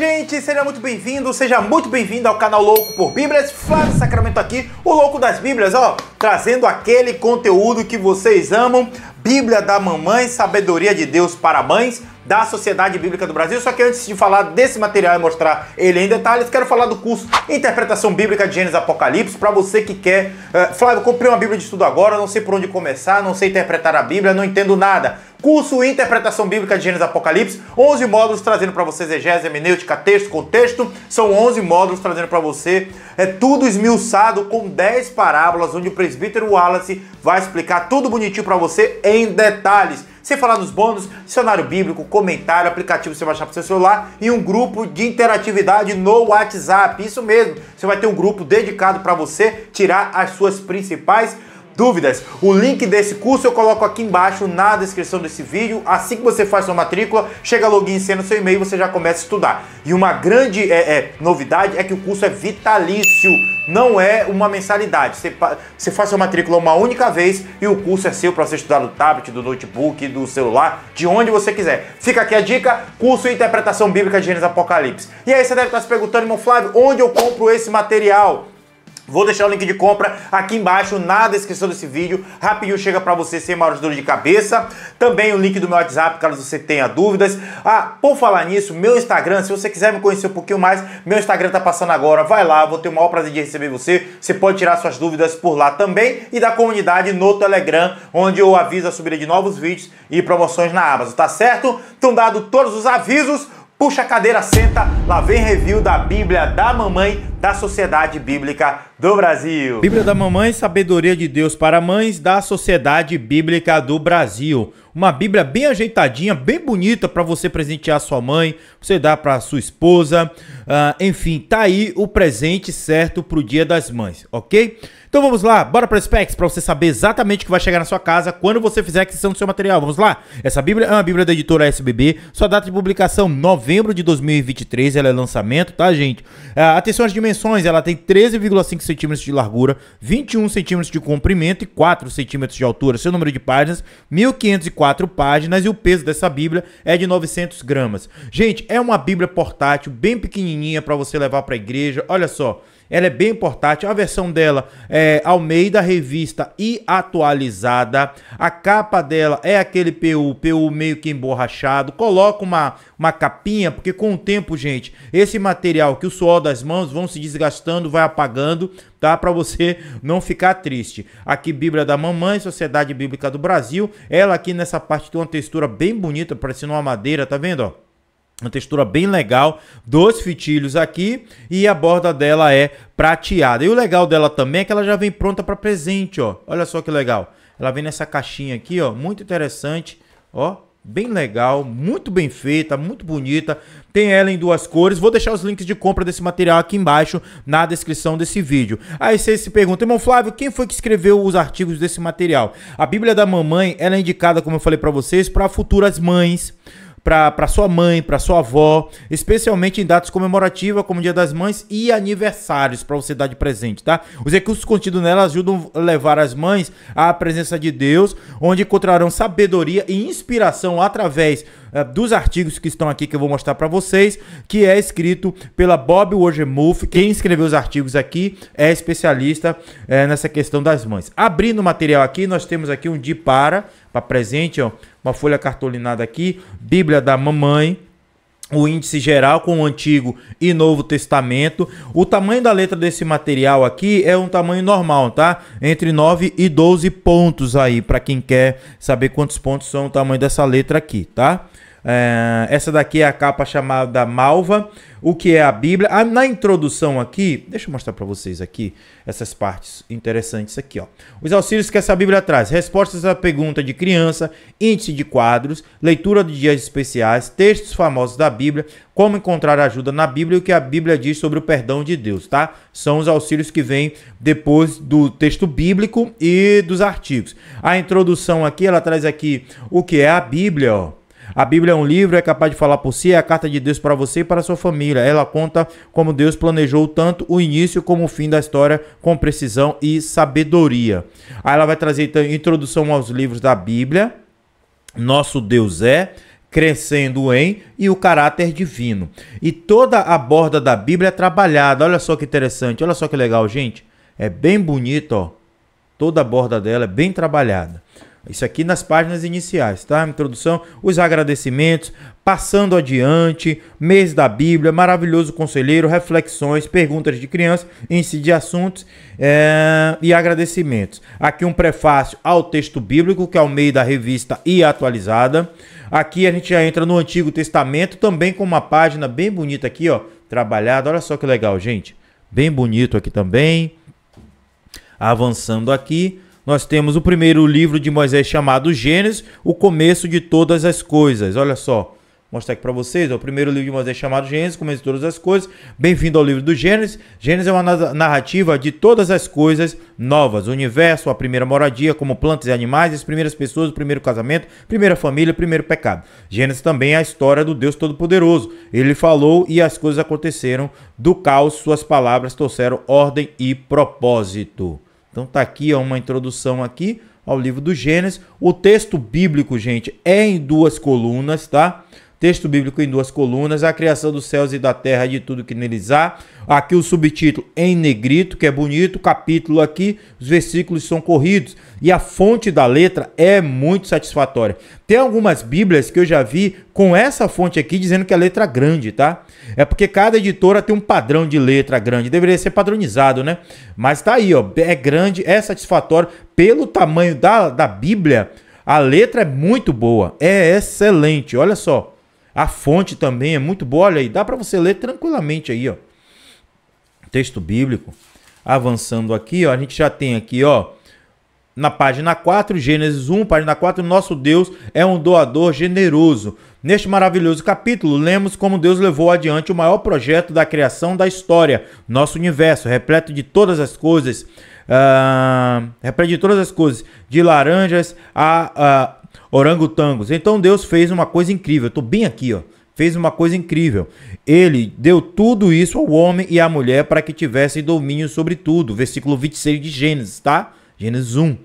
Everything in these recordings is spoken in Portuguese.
gente, seja muito bem-vindo, seja muito bem-vindo ao canal Louco por Bíblias, Flávio Sacramento aqui, o Louco das Bíblias, ó, trazendo aquele conteúdo que vocês amam, Bíblia da Mamãe, Sabedoria de Deus para Mães, da Sociedade Bíblica do Brasil. Só que antes de falar desse material e mostrar ele em detalhes, quero falar do curso Interpretação Bíblica de Gênesis Apocalipse. Para você que quer, uh, Flávio, comprei uma Bíblia de estudo agora, não sei por onde começar, não sei interpretar a Bíblia, não entendo nada curso Interpretação Bíblica de Gênesis Apocalipse, 11 módulos trazendo para você exegese, hermenêutica, texto, contexto, são 11 módulos trazendo para você, é tudo esmiuçado com 10 parábolas, onde o presbítero Wallace vai explicar tudo bonitinho para você em detalhes. Sem falar nos bônus, dicionário bíblico, comentário, aplicativo você baixar para o seu celular e um grupo de interatividade no WhatsApp. Isso mesmo, você vai ter um grupo dedicado para você tirar as suas principais dúvidas. O link desse curso eu coloco aqui embaixo na descrição desse vídeo. Assim que você faz sua matrícula, chega login sendo seu e-mail, você já começa a estudar. E uma grande é, é, novidade é que o curso é vitalício, não é uma mensalidade. Você, você faz sua matrícula uma única vez e o curso é seu para você estudar no tablet, do notebook, do celular, de onde você quiser. Fica aqui a dica, curso de Interpretação Bíblica de Gênesis Apocalipse. E aí você deve estar se perguntando, irmão Flávio, onde eu compro esse material? Vou deixar o link de compra aqui embaixo na descrição desse vídeo. Rapidinho chega para você sem maiores dores de cabeça. Também o link do meu WhatsApp, caso você tenha dúvidas. Ah, por falar nisso, meu Instagram, se você quiser me conhecer um pouquinho mais, meu Instagram tá passando agora. Vai lá, vou ter o maior prazer de receber você. Você pode tirar suas dúvidas por lá também e da comunidade no Telegram, onde eu aviso a subida de novos vídeos e promoções na Amazon, tá certo? Então, dado todos os avisos, puxa a cadeira, senta, lá vem review da Bíblia da mamãe da Sociedade Bíblica do Brasil. Bíblia da Mamãe, Sabedoria de Deus para Mães da Sociedade Bíblica do Brasil. Uma Bíblia bem ajeitadinha, bem bonita para você presentear sua mãe, você dar para sua esposa. Uh, enfim, tá aí o presente certo para o Dia das Mães, ok? Então vamos lá, bora para Specs para você saber exatamente o que vai chegar na sua casa quando você fizer a aquisição do seu material. Vamos lá? Essa Bíblia é uma Bíblia da editora SBB, sua data de publicação novembro de 2023, ela é lançamento, tá, gente? Uh, atenção às dimensões, ela tem 13,5 centímetros de largura, 21 centímetros de comprimento e 4 centímetros de altura. Seu número de páginas, 1.504 páginas e o peso dessa Bíblia é de 900 gramas. Gente, é uma Bíblia portátil, bem pequenininha para você levar para a igreja. Olha só. Ela é bem portátil. A versão dela é Almeida revista e atualizada. A capa dela é aquele PU, PU meio que emborrachado. Coloca uma, uma capinha, porque com o tempo, gente, esse material que o suor das mãos vão se desgastando, vai apagando, tá? Para você não ficar triste. Aqui Bíblia da Mamãe, Sociedade Bíblica do Brasil. Ela aqui nessa parte tem uma textura bem bonita, parecendo uma madeira, tá vendo, ó? uma textura bem legal dos fitilhos aqui e a borda dela é prateada. E o legal dela também é que ela já vem pronta para presente, ó. Olha só que legal. Ela vem nessa caixinha aqui, ó, muito interessante, ó. Bem legal, muito bem feita, muito bonita. Tem ela em duas cores. Vou deixar os links de compra desse material aqui embaixo na descrição desse vídeo. Aí você se pergunta, irmão Flávio, quem foi que escreveu os artigos desse material? A Bíblia da Mamãe, ela é indicada, como eu falei para vocês, para futuras mães para sua mãe, para sua avó, especialmente em datas comemorativas como Dia das Mães e aniversários para você dar de presente, tá? Os recursos contidos nela ajudam a levar as mães à presença de Deus, onde encontrarão sabedoria e inspiração através eh, dos artigos que estão aqui que eu vou mostrar para vocês, que é escrito pela Bob Wojemuth. Quem escreveu os artigos aqui é especialista eh, nessa questão das mães. Abrindo o material aqui, nós temos aqui um de para para presente, ó uma folha cartolinada aqui, Bíblia da mamãe, o índice geral com o Antigo e Novo Testamento. O tamanho da letra desse material aqui é um tamanho normal, tá? Entre 9 e 12 pontos aí, para quem quer saber quantos pontos são o tamanho dessa letra aqui, tá? É, essa daqui é a capa chamada Malva, o que é a Bíblia. Ah, na introdução aqui, deixa eu mostrar para vocês aqui essas partes interessantes aqui, ó. Os auxílios que essa Bíblia traz: respostas à pergunta de criança, índice de quadros, leitura de dias especiais, textos famosos da Bíblia, como encontrar ajuda na Bíblia e o que a Bíblia diz sobre o perdão de Deus, tá? São os auxílios que vêm depois do texto bíblico e dos artigos. A introdução aqui, ela traz aqui o que é a Bíblia, ó a Bíblia é um livro, é capaz de falar por si, é a carta de Deus para você e para sua família. Ela conta como Deus planejou tanto o início como o fim da história com precisão e sabedoria. Aí ela vai trazer então introdução aos livros da Bíblia. Nosso Deus é crescendo em e o caráter divino. E toda a borda da Bíblia é trabalhada. Olha só que interessante, olha só que legal, gente. É bem bonito, ó. Toda a borda dela é bem trabalhada. Isso aqui nas páginas iniciais, tá? Introdução, os agradecimentos, passando adiante, mês da Bíblia, maravilhoso conselheiro, reflexões, perguntas de criança, índice de assuntos é, e agradecimentos. Aqui um prefácio ao texto bíblico, que é o meio da revista e atualizada. Aqui a gente já entra no Antigo Testamento, também com uma página bem bonita aqui, ó, trabalhada. Olha só que legal, gente. Bem bonito aqui também. Avançando aqui nós temos o primeiro livro de Moisés chamado Gênesis, o começo de todas as coisas. Olha só, vou mostrar aqui para vocês, o primeiro livro de Moisés chamado Gênesis, começo de todas as coisas. Bem-vindo ao livro do Gênesis. Gênesis é uma narrativa de todas as coisas novas, o universo, a primeira moradia, como plantas e animais, as primeiras pessoas, o primeiro casamento, primeira família, primeiro pecado. Gênesis também é a história do Deus Todo-Poderoso. Ele falou e as coisas aconteceram do caos, suas palavras trouxeram ordem e propósito. Então tá aqui ó, uma introdução aqui ao livro do Gênesis. O texto bíblico, gente, é em duas colunas, tá? texto bíblico em duas colunas, a criação dos céus e da terra e de tudo que neles há. Aqui o subtítulo em negrito, que é bonito, o capítulo aqui, os versículos são corridos e a fonte da letra é muito satisfatória. Tem algumas bíblias que eu já vi com essa fonte aqui dizendo que a letra é grande, tá? É porque cada editora tem um padrão de letra grande, deveria ser padronizado, né? Mas tá aí, ó, é grande, é satisfatório pelo tamanho da, da Bíblia. A letra é muito boa, é excelente. Olha só, a fonte também é muito boa. Olha aí, dá para você ler tranquilamente aí, ó. Texto bíblico. Avançando aqui, ó, a gente já tem aqui, ó, na página 4, Gênesis 1, página 4, nosso Deus é um doador generoso. Neste maravilhoso capítulo, lemos como Deus levou adiante o maior projeto da criação da história, nosso universo, repleto de todas as coisas, uh, repleto de todas as coisas, de laranjas a, a ah, orangotangos. Então Deus fez uma coisa incrível. Eu tô bem aqui, ó. Fez uma coisa incrível. Ele deu tudo isso ao homem e à mulher para que tivessem domínio sobre tudo. Versículo 26 de Gênesis, tá? Gênesis 1.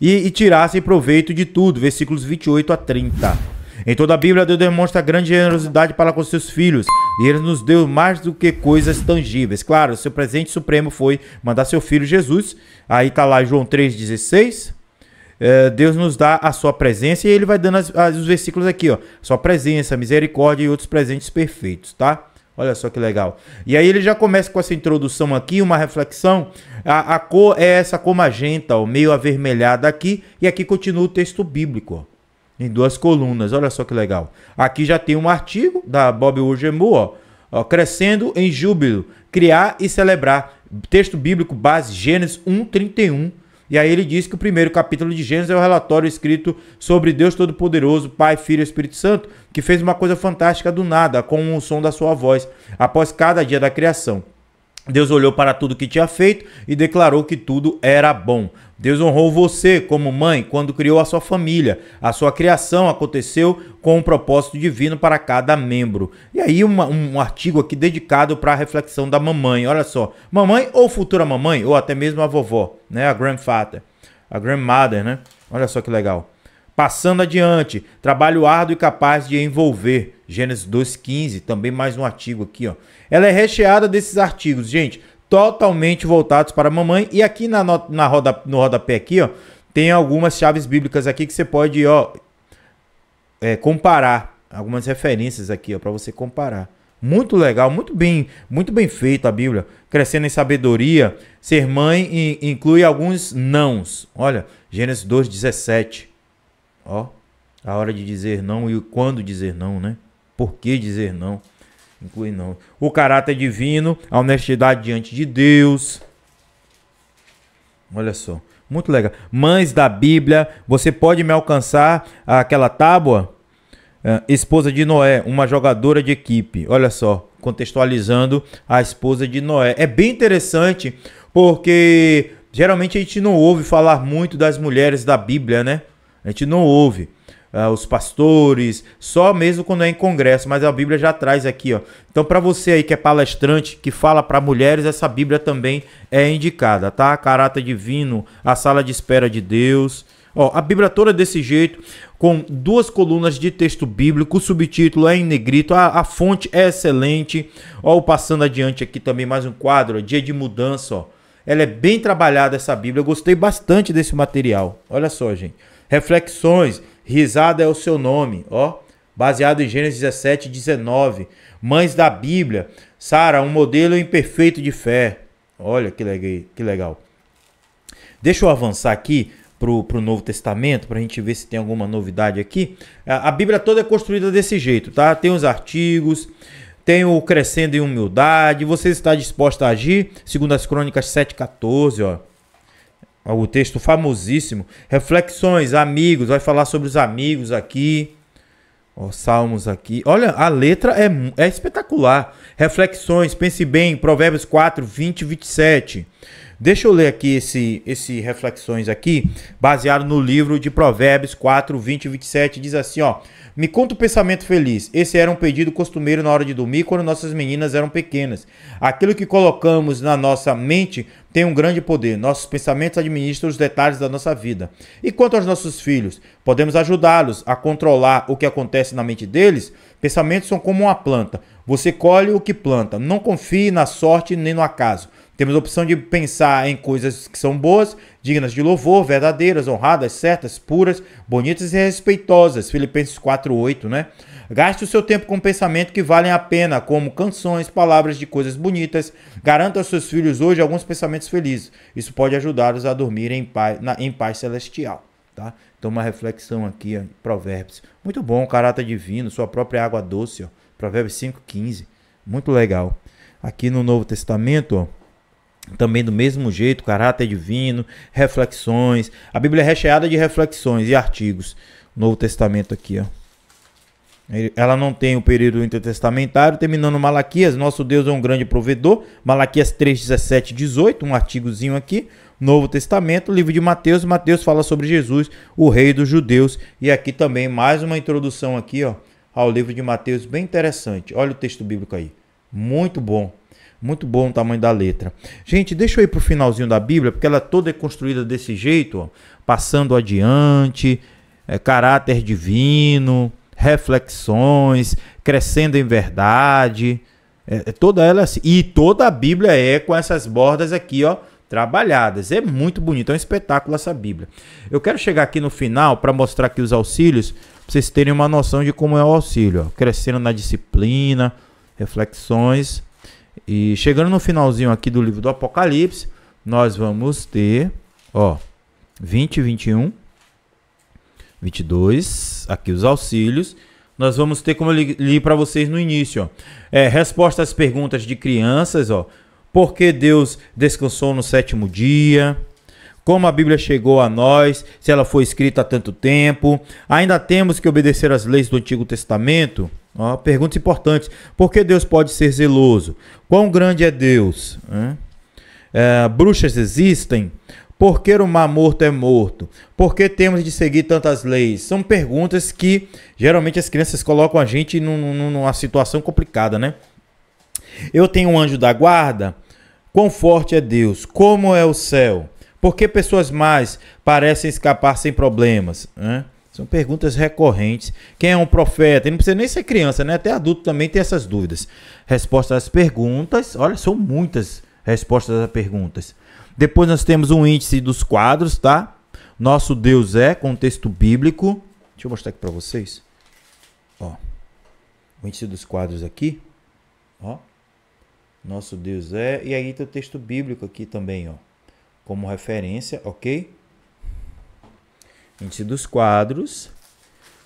E, e tirassem proveito de tudo. Versículos 28 a 30. Em toda a Bíblia, Deus demonstra grande generosidade para com seus filhos. E ele nos deu mais do que coisas tangíveis. Claro, seu presente supremo foi mandar seu filho Jesus. Aí tá lá João 3,16. É, Deus nos dá a sua presença e ele vai dando as, as, os versículos aqui, ó. Sua presença, misericórdia e outros presentes perfeitos, tá? Olha só que legal. E aí ele já começa com essa introdução aqui, uma reflexão. A, a cor é essa cor magenta, ó, meio avermelhada aqui. E aqui continua o texto bíblico, ó, em duas colunas. Olha só que legal. Aqui já tem um artigo da Bob Urgemu, ó, ó, crescendo em júbilo, criar e celebrar. Texto bíblico base Gênesis 1:31. E aí ele diz que o primeiro capítulo de Gênesis é o relatório escrito sobre Deus Todo-Poderoso, Pai, Filho e Espírito Santo, que fez uma coisa fantástica do nada, com o som da sua voz, após cada dia da criação. Deus olhou para tudo que tinha feito e declarou que tudo era bom. Deus honrou você como mãe quando criou a sua família. A sua criação aconteceu com um propósito divino para cada membro. E aí, uma, um artigo aqui dedicado para a reflexão da mamãe. Olha só: mamãe ou futura mamãe, ou até mesmo a vovó, né? A grandfather, a grandmother, né? Olha só que legal. Passando adiante, trabalho árduo e capaz de envolver. Gênesis 2,15, também mais um artigo aqui, ó. Ela é recheada desses artigos, gente, totalmente voltados para a mamãe. E aqui na, no, na roda, no rodapé aqui, ó, tem algumas chaves bíblicas aqui que você pode, ó, é, comparar. Algumas referências aqui, ó, para você comparar. Muito legal, muito bem, muito bem feito a Bíblia. Crescendo em sabedoria, ser mãe inclui alguns nãos. Olha, Gênesis 2,17. Ó, a hora de dizer não e quando dizer não, né? Por que dizer não? Inclui não. O caráter divino, a honestidade diante de Deus. Olha só, muito legal. Mães da Bíblia, você pode me alcançar aquela tábua? É, esposa de Noé, uma jogadora de equipe. Olha só, contextualizando a esposa de Noé. É bem interessante porque geralmente a gente não ouve falar muito das mulheres da Bíblia, né? A gente não ouve. Ah, os pastores, só mesmo quando é em congresso, mas a Bíblia já traz aqui, ó. Então, para você aí que é palestrante, que fala para mulheres, essa Bíblia também é indicada, tá? Caráter divino, a sala de espera de Deus. Ó, a Bíblia toda é desse jeito, com duas colunas de texto bíblico, o subtítulo é em negrito, a, a fonte é excelente. Ó, passando adiante aqui também mais um quadro, ó, dia de mudança, ó. Ela é bem trabalhada essa Bíblia, eu gostei bastante desse material. Olha só, gente. Reflexões, risada é o seu nome, ó. Baseado em Gênesis 17, 19. Mães da Bíblia, Sara, um modelo imperfeito de fé. Olha que, que legal. Deixa eu avançar aqui pro, o Novo Testamento, para a gente ver se tem alguma novidade aqui. A, Bíblia toda é construída desse jeito, tá? Tem os artigos, tem o crescendo em humildade, você está disposto a agir, segundo as crônicas 7,14, ó o texto famosíssimo. Reflexões, amigos, vai falar sobre os amigos aqui. Ó, Salmos aqui. Olha, a letra é, é espetacular. Reflexões, pense bem, Provérbios 4, 20 e 27. Deixa eu ler aqui esse, esse reflexões aqui, baseado no livro de Provérbios 4, 20 e 27, diz assim, ó: "Me conta o pensamento feliz. Esse era um pedido costumeiro na hora de dormir quando nossas meninas eram pequenas. Aquilo que colocamos na nossa mente tem um grande poder. Nossos pensamentos administram os detalhes da nossa vida. E quanto aos nossos filhos, podemos ajudá-los a controlar o que acontece na mente deles? Pensamentos são como uma planta. Você colhe o que planta. Não confie na sorte nem no acaso. Temos a opção de pensar em coisas que são boas, dignas de louvor, verdadeiras, honradas, certas, puras, bonitas e respeitosas. Filipenses 4:8, né? Gaste o seu tempo com pensamento que valem a pena, como canções, palavras de coisas bonitas. Garanta aos seus filhos hoje alguns pensamentos felizes. Isso pode ajudá-los a dormir em paz, na, em paz celestial. Tá? Então, uma reflexão aqui, ó, Provérbios. Muito bom, caráter divino, sua própria água doce, ó. Provérbios 5,15. Muito legal. Aqui no Novo Testamento, ó, também do mesmo jeito, caráter divino, reflexões. A Bíblia é recheada de reflexões e artigos. Novo Testamento aqui, ó. Ela não tem o período intertestamentário, terminando Malaquias, nosso Deus é um grande provedor. Malaquias 3, 17, 18, um artigozinho aqui. Novo Testamento, livro de Mateus. Mateus fala sobre Jesus, o rei dos judeus. E aqui também mais uma introdução aqui, ó, ao livro de Mateus, bem interessante. Olha o texto bíblico aí. Muito bom. Muito bom o tamanho da letra. Gente, deixa eu ir para o finalzinho da Bíblia, porque ela é toda é construída desse jeito, ó, passando adiante, é, caráter divino, reflexões, crescendo em verdade. É, é, toda ela assim. E toda a Bíblia é com essas bordas aqui, ó, trabalhadas. É muito bonito, é um espetáculo essa Bíblia. Eu quero chegar aqui no final para mostrar aqui os auxílios, para vocês terem uma noção de como é o auxílio. Ó. Crescendo na disciplina, reflexões e chegando no finalzinho aqui do livro do Apocalipse, nós vamos ter, ó, 20, 21, 22, aqui os auxílios. Nós vamos ter, como eu li, li para vocês no início, ó, é, resposta às perguntas de crianças, ó. Por que Deus descansou no sétimo dia? Como a Bíblia chegou a nós, se ela foi escrita há tanto tempo? Ainda temos que obedecer às leis do Antigo Testamento? Uma pergunta importante. Por que Deus pode ser zeloso? Quão grande é Deus? É, bruxas existem? Por que o mar morto é morto? Por que temos de seguir tantas leis? São perguntas que geralmente as crianças colocam a gente num, numa situação complicada, né? Eu tenho um anjo da guarda. Quão forte é Deus? Como é o céu? Por que pessoas mais parecem escapar sem problemas? Né? São perguntas recorrentes. Quem é um profeta? E não precisa nem ser criança, né? Até adulto também tem essas dúvidas. Respostas às perguntas. Olha, são muitas respostas às perguntas. Depois nós temos um índice dos quadros, tá? Nosso Deus é, contexto bíblico. Deixa eu mostrar aqui para vocês. Ó. O índice dos quadros aqui. Ó. Nosso Deus é. E aí tem o texto bíblico aqui também, ó. Como referência, ok? Índice dos quadros.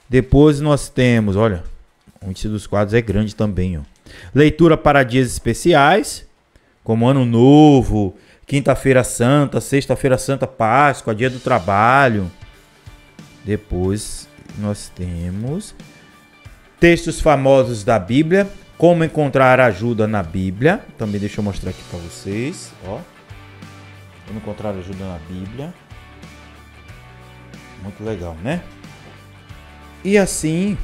Depois nós temos, olha, o índice dos quadros é grande também, ó. Leitura para dias especiais, como Ano Novo, Quinta-feira Santa, Sexta-feira Santa, Páscoa, Dia do Trabalho. Depois nós temos textos famosos da Bíblia, como encontrar ajuda na Bíblia. Também deixa eu mostrar aqui para vocês, ó. Como encontrar ajuda na Bíblia. Muito legal, né? E assim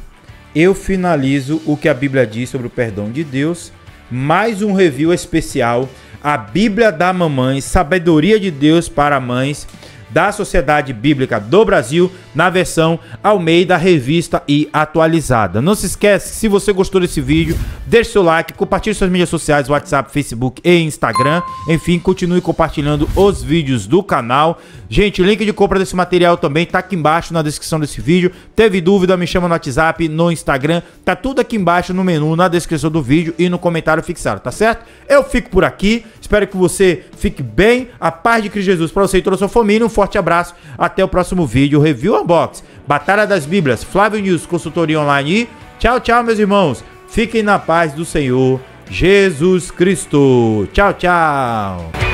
eu finalizo o que a Bíblia diz sobre o perdão de Deus. Mais um review especial. A Bíblia da Mamãe, Sabedoria de Deus para Mães da Sociedade Bíblica do Brasil na versão Almeida Revista e atualizada. Não se esquece, se você gostou desse vídeo, deixe seu like, compartilhe suas mídias sociais, WhatsApp, Facebook e Instagram. Enfim, continue compartilhando os vídeos do canal. Gente, o link de compra desse material também tá aqui embaixo na descrição desse vídeo. Teve dúvida, me chama no WhatsApp, no Instagram, tá tudo aqui embaixo no menu, na descrição do vídeo e no comentário fixado, tá certo? Eu fico por aqui. Espero que você fique bem. A paz de Cristo Jesus para você e toda a sua família. Um forte abraço. Até o próximo vídeo. Review Unbox, Batalha das Bíblias, Flávio News, consultoria online. E tchau, tchau, meus irmãos. Fiquem na paz do Senhor Jesus Cristo. Tchau, tchau.